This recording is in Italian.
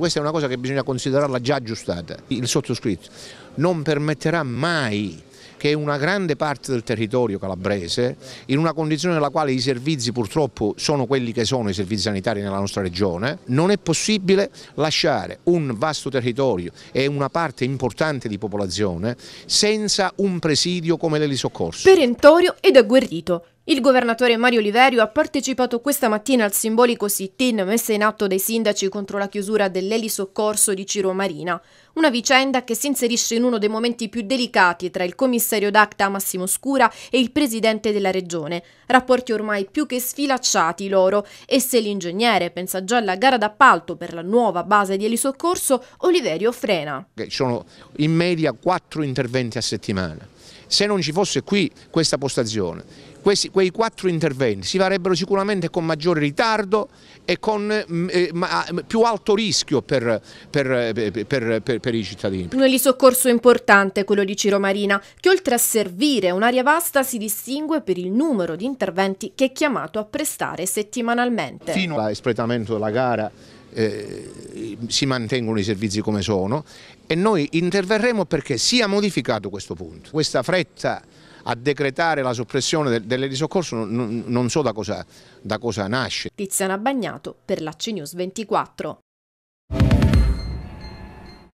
Questa è una cosa che bisogna considerarla già aggiustata. Il sottoscritto non permetterà mai che una grande parte del territorio calabrese, in una condizione nella quale i servizi purtroppo sono quelli che sono i servizi sanitari nella nostra regione, non è possibile lasciare un vasto territorio e una parte importante di popolazione senza un presidio come l'elisoccorso. Perentorio ed agguerrito. Il governatore Mario Oliverio ha partecipato questa mattina al simbolico sit-in messo in atto dai sindaci contro la chiusura dell'elisoccorso di Ciro Marina, una vicenda che si inserisce in uno dei momenti più delicati tra il commissario d'Acta Massimo Scura e il presidente della regione, rapporti ormai più che sfilacciati loro, e se l'ingegnere pensa già alla gara d'appalto per la nuova base di elisoccorso, Oliverio frena. Ci sono in media quattro interventi a settimana se non ci fosse qui questa postazione, questi, quei quattro interventi si farebbero sicuramente con maggiore ritardo e con mm, eh, ma, più alto rischio per, eh, per, per, per, i cittadini. Un elisoccorso importante quello di Ciro Marina, che oltre a servire un'area vasta si distingue per il numero di interventi che è chiamato a prestare settimanalmente. Fino all'espletamento della gara eh, si mantengono i servizi come sono e noi interverremo perché sia modificato questo punto. Questa fretta a decretare la soppressione del, delle risoccorso non, non so da cosa, da cosa nasce. Tiziana Bagnato per la CNews 24.